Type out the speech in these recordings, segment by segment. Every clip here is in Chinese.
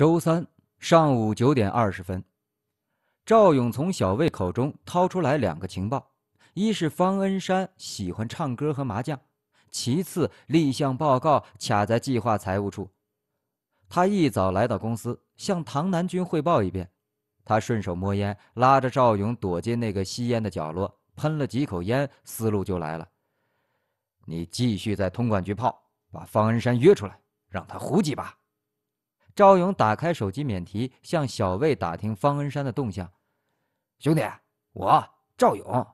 周三上午九点二十分，赵勇从小魏口中掏出来两个情报：一是方恩山喜欢唱歌和麻将；其次立项报告卡在计划财务处。他一早来到公司，向唐南军汇报一遍。他顺手摸烟，拉着赵勇躲进那个吸烟的角落，喷了几口烟，思路就来了。你继续在通管局泡，把方恩山约出来，让他胡几把。赵勇打开手机免提，向小魏打听方恩山的动向。兄弟，我赵勇，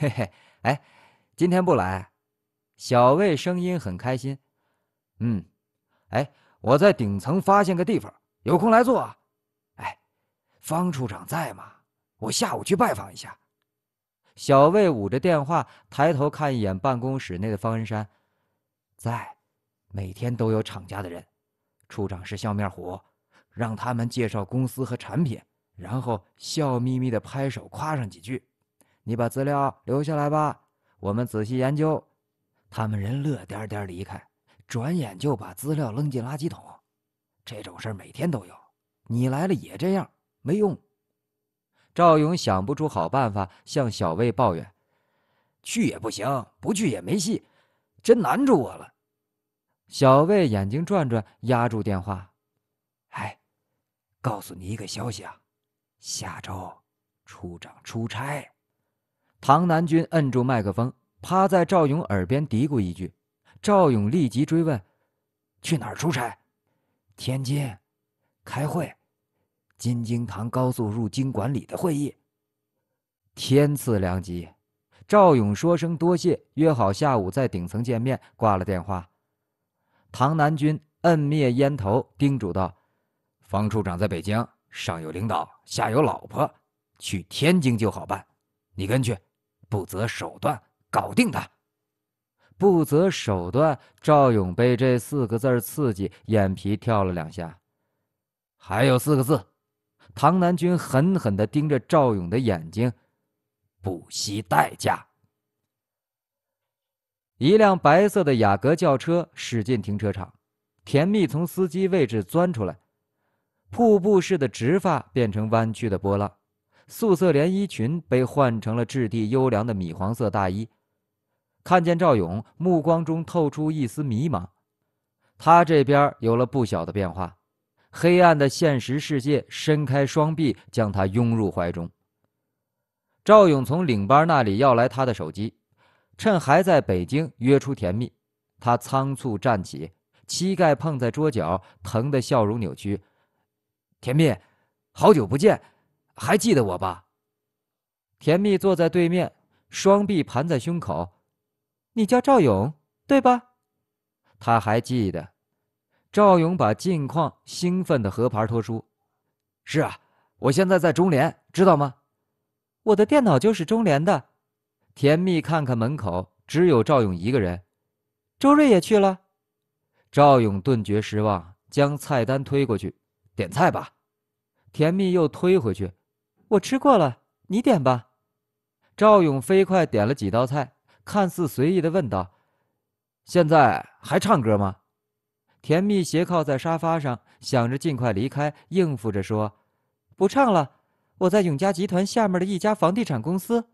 嘿嘿，哎，今天不来。小魏声音很开心。嗯，哎，我在顶层发现个地方，有空来坐。哎，方处长在吗？我下午去拜访一下。小魏捂着电话，抬头看一眼办公室内的方恩山，在，每天都有厂家的人。处长是笑面虎，让他们介绍公司和产品，然后笑眯眯的拍手夸上几句。你把资料留下来吧，我们仔细研究。他们人乐颠颠离开，转眼就把资料扔进垃圾桶。这种事儿每天都有，你来了也这样，没用。赵勇想不出好办法，向小魏抱怨：去也不行，不去也没戏，真难住我了。小魏眼睛转转，压住电话：“哎，告诉你一个消息啊，下周处长出差。”唐南军摁住麦克风，趴在赵勇耳边嘀咕一句。赵勇立即追问：“去哪儿出差？”“天津，开会，京津唐高速入京管理的会议。”天赐良机，赵勇说声多谢，约好下午在顶层见面，挂了电话。唐南军摁灭烟头，叮嘱道：“方处长在北京，上有领导，下有老婆，去天津就好办。你跟去，不择手段搞定他。不择手段。”赵勇被这四个字刺激，眼皮跳了两下。还有四个字，唐南军狠狠地盯着赵勇的眼睛：“不惜代价。”一辆白色的雅阁轿车驶进停车场，甜蜜从司机位置钻出来，瀑布式的直发变成弯曲的波浪，素色连衣裙被换成了质地优良的米黄色大衣。看见赵勇，目光中透出一丝迷茫。他这边有了不小的变化，黑暗的现实世界伸开双臂将他拥入怀中。赵勇从领班那里要来他的手机。趁还在北京约出甜蜜，他仓促站起，膝盖碰在桌角，疼得笑容扭曲。甜蜜，好久不见，还记得我吧？甜蜜坐在对面，双臂盘在胸口。你叫赵勇对吧？他还记得。赵勇把近况兴奋的和盘托出。是啊，我现在在中联，知道吗？我的电脑就是中联的。甜蜜看看门口，只有赵勇一个人，周瑞也去了。赵勇顿觉失望，将菜单推过去：“点菜吧。”甜蜜又推回去：“我吃过了，你点吧。”赵勇飞快点了几道菜，看似随意的问道：“现在还唱歌吗？”甜蜜斜靠在沙发上，想着尽快离开，应付着说：“不唱了，我在永嘉集团下面的一家房地产公司。”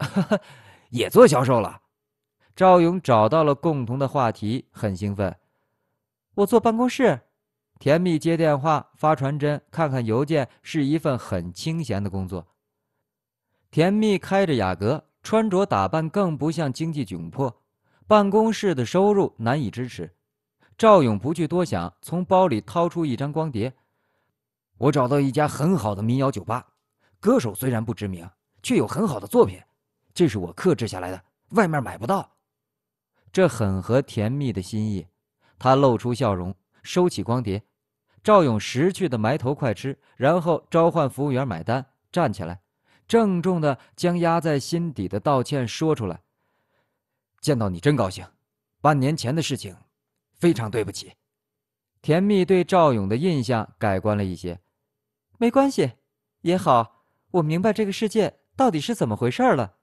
也做销售了，赵勇找到了共同的话题，很兴奋。我坐办公室，甜蜜接电话、发传真、看看邮件，是一份很清闲的工作。甜蜜开着雅阁，穿着打扮更不像经济窘迫。办公室的收入难以支持。赵勇不去多想，从包里掏出一张光碟。我找到一家很好的民谣酒吧，歌手虽然不知名，却有很好的作品。这是我克制下来的，外面买不到。这很合甜蜜的心意，他露出笑容，收起光碟。赵勇识趣的埋头快吃，然后召唤服务员买单，站起来，郑重的将压在心底的道歉说出来。见到你真高兴，半年前的事情，非常对不起。甜蜜对赵勇的印象改观了一些，没关系，也好，我明白这个世界到底是怎么回事了。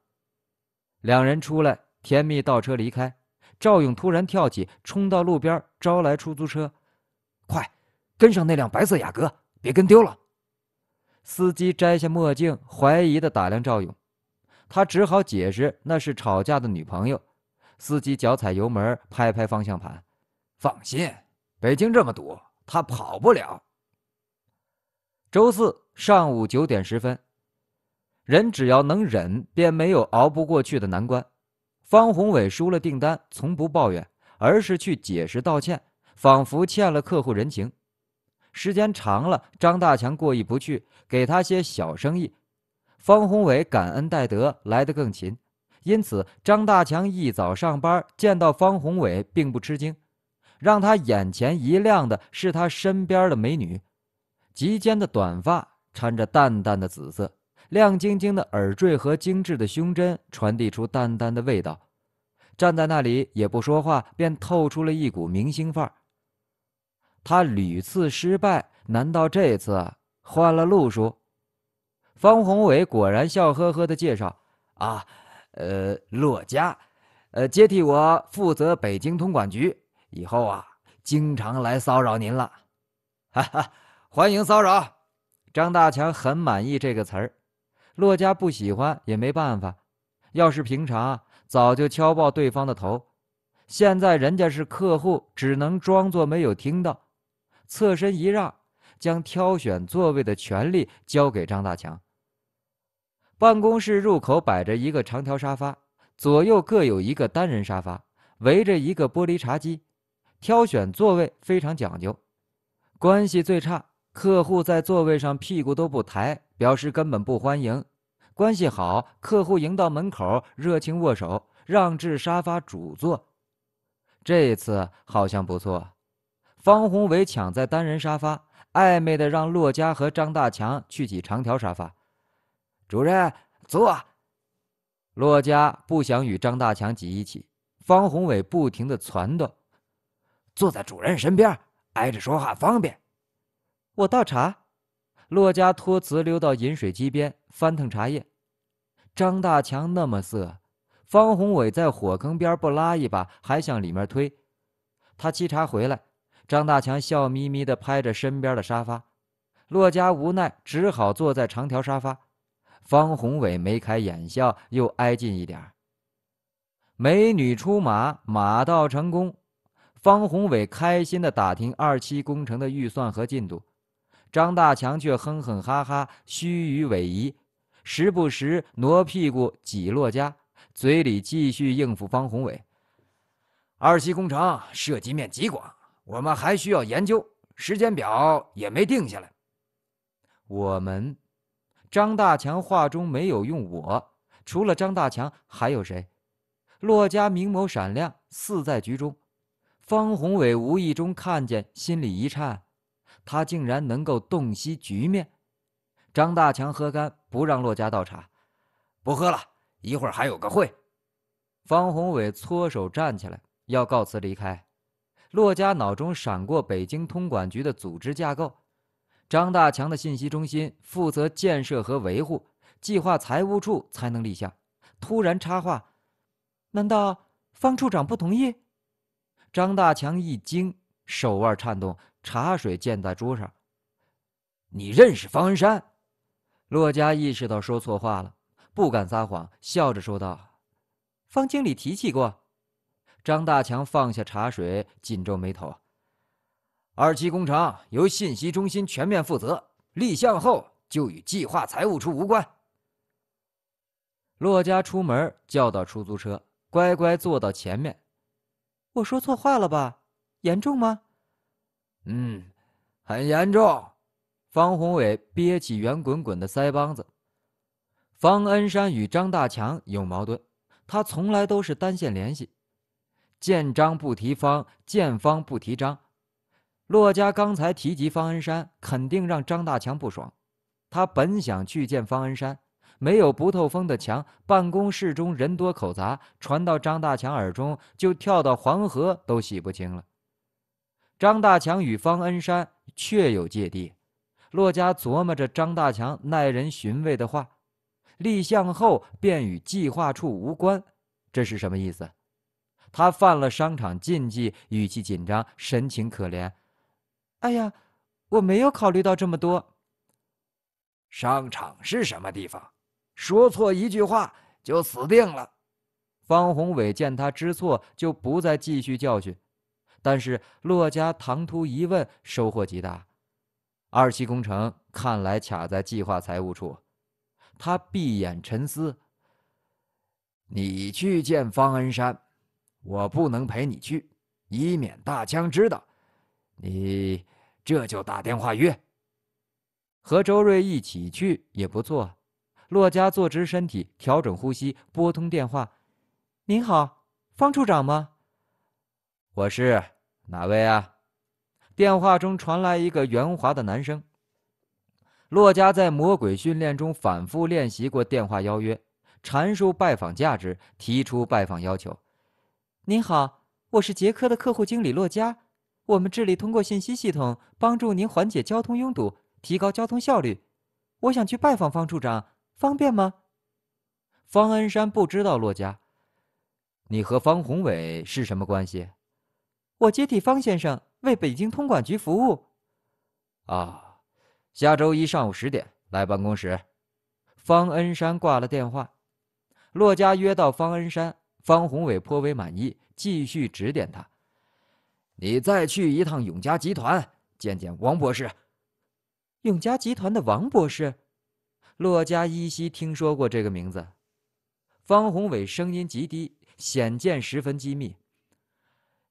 两人出来，甜蜜倒车离开。赵勇突然跳起，冲到路边，招来出租车：“快，跟上那辆白色雅阁，别跟丢了。”司机摘下墨镜，怀疑的打量赵勇。他只好解释：“那是吵架的女朋友。”司机脚踩油门，拍拍方向盘：“放心，北京这么堵，他跑不了。”周四上午九点十分。人只要能忍，便没有熬不过去的难关。方宏伟输了订单，从不抱怨，而是去解释道歉，仿佛欠了客户人情。时间长了，张大强过意不去，给他些小生意。方宏伟感恩戴德，来得更勤。因此，张大强一早上班见到方宏伟，并不吃惊。让他眼前一亮的是他身边的美女，及肩的短发掺着淡淡的紫色。亮晶晶的耳坠和精致的胸针传递出淡淡的味道，站在那里也不说话，便透出了一股明星范儿。他屡次失败，难道这次换了路数？方宏伟果然笑呵呵的介绍：“啊，呃，骆家，呃，接替我负责北京通管局，以后啊，经常来骚扰您了。”哈哈，欢迎骚扰！张大强很满意这个词儿。骆家不喜欢也没办法，要是平常早就敲爆对方的头，现在人家是客户，只能装作没有听到，侧身一让，将挑选座位的权利交给张大强。办公室入口摆着一个长条沙发，左右各有一个单人沙发，围着一个玻璃茶几，挑选座位非常讲究，关系最差。客户在座位上屁股都不抬，表示根本不欢迎。关系好，客户迎到门口，热情握手，让至沙发主座。这次好像不错。方宏伟抢在单人沙发，暧昧的让骆家和张大强去挤长条沙发。主任坐。骆家不想与张大强挤一起，方宏伟不停的撺掇，坐在主任身边，挨着说话方便。我倒茶，骆家托辞溜到饮水机边翻腾茶叶。张大强那么色，方宏伟在火坑边不拉一把，还向里面推。他沏茶回来，张大强笑眯眯地拍着身边的沙发，骆家无奈只好坐在长条沙发。方宏伟眉开眼笑，又挨近一点美女出马，马到成功。方宏伟开心地打听二期工程的预算和进度。张大强却哼哼哈哈，虚与委蛇，时不时挪屁股挤骆家，嘴里继续应付方宏伟。二期工程涉及面极广，我们还需要研究，时间表也没定下来。我们，张大强话中没有用我，除了张大强还有谁？骆家明眸闪亮，似在局中。方宏伟无意中看见，心里一颤。他竟然能够洞悉局面。张大强喝干，不让骆家倒茶，不喝了一会儿还有个会。方宏伟搓手站起来要告辞离开。骆家脑中闪过北京通管局的组织架构，张大强的信息中心负责建设和维护，计划财务处才能立项。突然插话：“难道方处长不同意？”张大强一惊，手腕颤动。茶水溅在桌上。你认识方恩山？骆家意识到说错话了，不敢撒谎，笑着说道：“方经理提起过。”张大强放下茶水，紧皱眉头。二期工程由信息中心全面负责，立项后就与计划财务处无关。骆家出门叫到出租车，乖乖坐到前面。我说错话了吧？严重吗？嗯，很严重。方宏伟憋起圆滚滚的腮帮子。方恩山与张大强有矛盾，他从来都是单线联系，见张不提方，见方不提张。骆家刚才提及方恩山，肯定让张大强不爽。他本想去见方恩山，没有不透风的墙，办公室中人多口杂，传到张大强耳中，就跳到黄河都洗不清了。张大强与方恩山确有芥蒂，骆家琢磨着张大强耐人寻味的话，立项后便与计划处无关，这是什么意思？他犯了商场禁忌，语气紧张，神情可怜。哎呀，我没有考虑到这么多。商场是什么地方？说错一句话就死定了。方宏伟见他知错，就不再继续教训。但是骆家唐突一问，收获极大。二期工程看来卡在计划财务处，他闭眼沉思。你去见方恩山，我不能陪你去，以免大枪知道。你这就打电话约，和周瑞一起去也不错。洛家坐直身体，调整呼吸，拨通电话：“您好，方处长吗？”我是哪位啊？电话中传来一个圆滑的男声。洛佳在魔鬼训练中反复练习过电话邀约，阐述拜访价值，提出拜访要求。您好，我是杰克的客户经理洛佳，我们致力通过信息系统帮助您缓解交通拥堵，提高交通效率。我想去拜访方处长，方便吗？方恩山不知道洛佳，你和方宏伟是什么关系？我接替方先生为北京通管局服务，啊，下周一上午十点来办公室。方恩山挂了电话，骆家约到方恩山。方宏伟颇为满意，继续指点他：“你再去一趟永嘉集团，见见王博士。”永嘉集团的王博士，骆家依稀听说过这个名字。方宏伟声音极低，显见十分机密。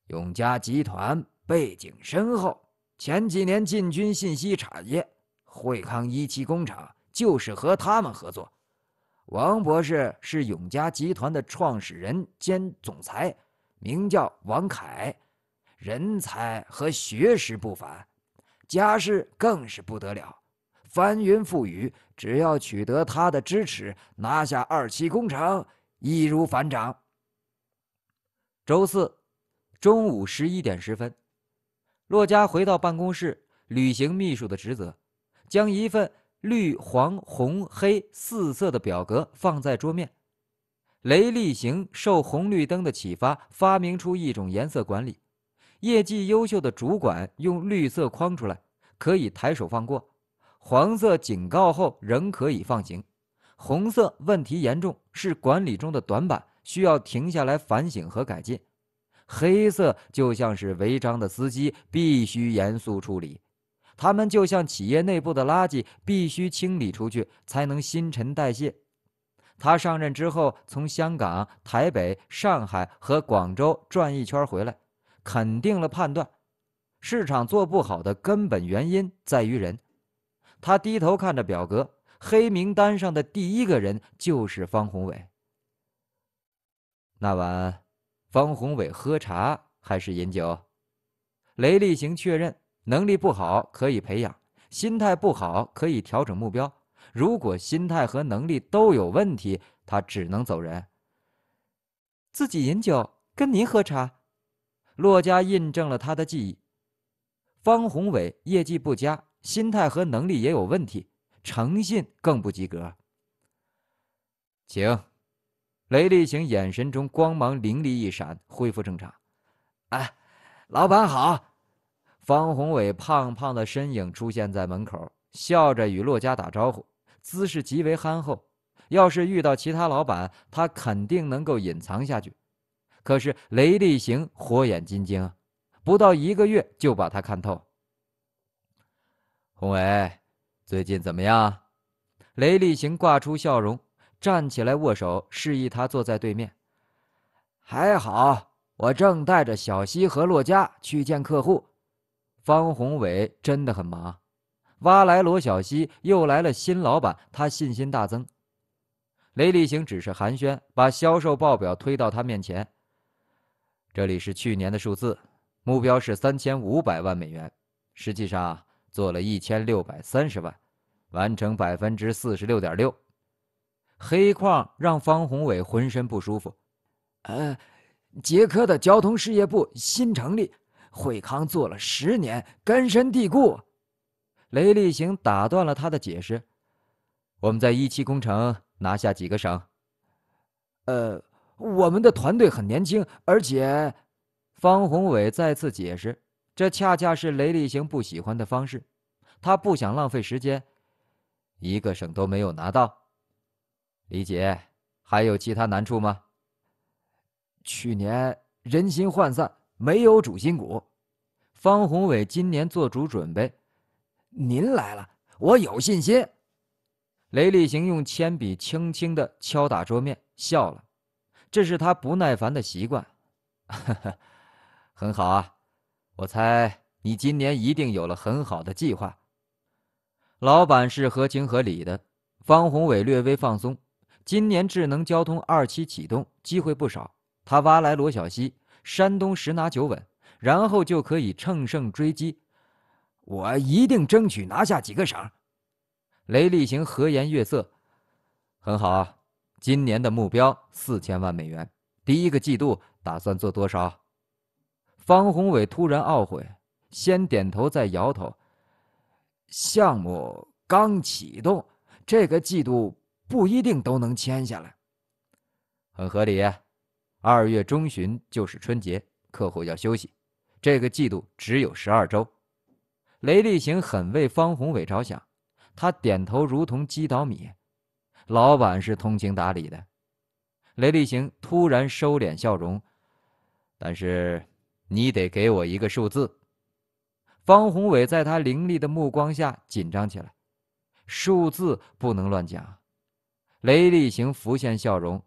永嘉集团背景深厚，前几年进军信息产业，惠康一期工厂就是和他们合作。王博士是永嘉集团的创始人兼总裁，名叫王凯，人才和学识不凡，家世更是不得了，翻云覆雨。只要取得他的支持，拿下二期工程易如反掌。周四。中午十一点十分，洛嘉回到办公室履行秘书的职责，将一份绿、黄、红、黑四色的表格放在桌面。雷厉行受红绿灯的启发，发明出一种颜色管理。业绩优秀的主管用绿色框出来，可以抬手放过；黄色警告后仍可以放行；红色问题严重，是管理中的短板，需要停下来反省和改进。黑色就像是违章的司机，必须严肃处理；他们就像企业内部的垃圾，必须清理出去才能新陈代谢。他上任之后，从香港、台北、上海和广州转一圈回来，肯定了判断：市场做不好的根本原因在于人。他低头看着表格，黑名单上的第一个人就是方宏伟。那晚。方宏伟喝茶还是饮酒？雷厉行确认，能力不好可以培养，心态不好可以调整目标。如果心态和能力都有问题，他只能走人。自己饮酒，跟您喝茶。骆家印证了他的记忆。方宏伟业绩不佳，心态和能力也有问题，诚信更不及格。请。雷厉行眼神中光芒凌厉一闪，恢复正常。哎，老板好。方宏伟胖胖的身影出现在门口，笑着与洛家打招呼，姿势极为憨厚。要是遇到其他老板，他肯定能够隐藏下去。可是雷厉行火眼金睛，不到一个月就把他看透。宏伟，最近怎么样？雷厉行挂出笑容。站起来握手，示意他坐在对面。还好，我正带着小西和洛嘉去见客户。方宏伟真的很忙，挖来罗小西，又来了新老板，他信心大增。雷厉行只是寒暄，把销售报表推到他面前。这里是去年的数字，目标是三千五百万美元，实际上做了一千六百三十万，完成百分之四十六点六。黑框让方宏伟浑身不舒服。呃，捷科的交通事业部新成立，惠康做了十年，根深蒂固。雷厉行打断了他的解释。我们在一期工程拿下几个省？呃，我们的团队很年轻，而且……方宏伟再次解释，这恰恰是雷厉行不喜欢的方式。他不想浪费时间，一个省都没有拿到。李姐，还有其他难处吗？去年人心涣散，没有主心骨。方宏伟今年做主准备，您来了，我有信心。雷厉行用铅笔轻轻的敲打桌面，笑了，这是他不耐烦的习惯。很好啊，我猜你今年一定有了很好的计划。老板是合情合理的，方宏伟略微放松。今年智能交通二期启动机会不少，他挖来罗小溪，山东十拿九稳，然后就可以乘胜追击。我一定争取拿下几个省。雷厉行和颜悦色，很好啊。今年的目标四千万美元，第一个季度打算做多少？方宏伟突然懊悔，先点头再摇头。项目刚启动，这个季度。不一定都能签下来，很合理。二月中旬就是春节，客户要休息，这个季度只有十二周。雷厉行很为方宏伟着想，他点头如同击倒米。老板是通情达理的。雷厉行突然收敛笑容，但是你得给我一个数字。方宏伟在他凌厉的目光下紧张起来，数字不能乱讲。雷厉行浮现笑容。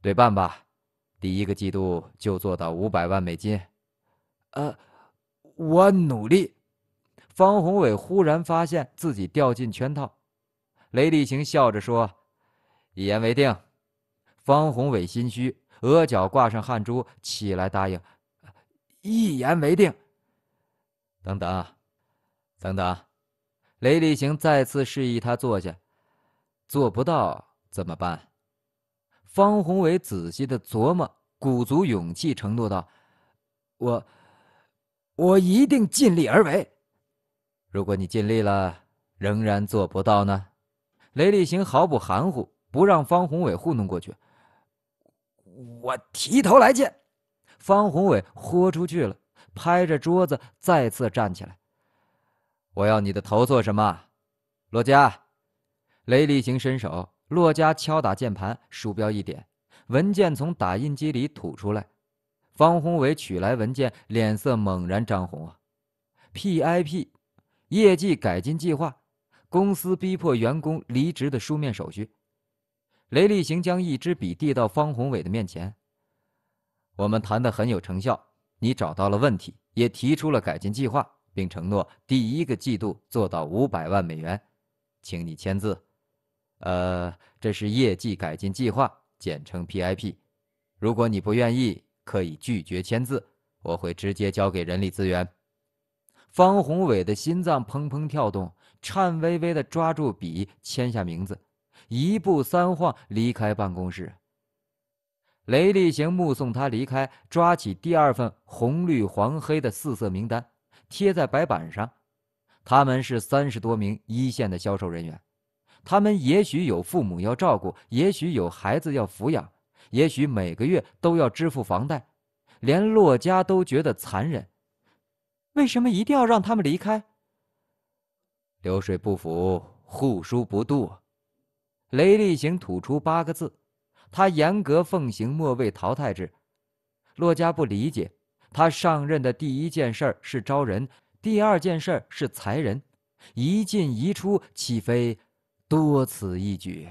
对半吧，第一个季度就做到五百万美金。呃，我努力。方宏伟忽然发现自己掉进圈套。雷厉行笑着说：“一言为定。”方宏伟心虚，额角挂上汗珠，起来答应：“一言为定。”等等，等等，雷厉行再次示意他坐下。做不到怎么办？方宏伟仔细的琢磨，鼓足勇气承诺道：“我，我一定尽力而为。如果你尽力了仍然做不到呢？”雷厉行毫不含糊，不让方宏伟糊弄过去。我提头来见！方宏伟豁出去了，拍着桌子再次站起来。我要你的头做什么？罗家。雷厉行伸手，洛嘉敲打键盘，鼠标一点，文件从打印机里吐出来。方宏伟取来文件，脸色猛然涨红啊！PIP 业绩改进计划，公司逼迫员工离职的书面手续。雷厉行将一支笔递到方宏伟的面前。我们谈的很有成效，你找到了问题，也提出了改进计划，并承诺第一个季度做到五百万美元，请你签字。呃，这是业绩改进计划，简称 PIP。如果你不愿意，可以拒绝签字，我会直接交给人力资源。方宏伟的心脏砰砰跳动，颤巍巍地抓住笔签下名字，一步三晃离开办公室。雷厉行目送他离开，抓起第二份红绿黄黑的四色名单，贴在白板上。他们是三十多名一线的销售人员。他们也许有父母要照顾，也许有孩子要抚养，也许每个月都要支付房贷，连骆家都觉得残忍。为什么一定要让他们离开？流水不腐，户枢不蠹。雷厉行吐出八个字，他严格奉行末位淘汰制。骆家不理解，他上任的第一件事儿是招人，第二件事儿是裁人，一进一出，岂非？多此一举。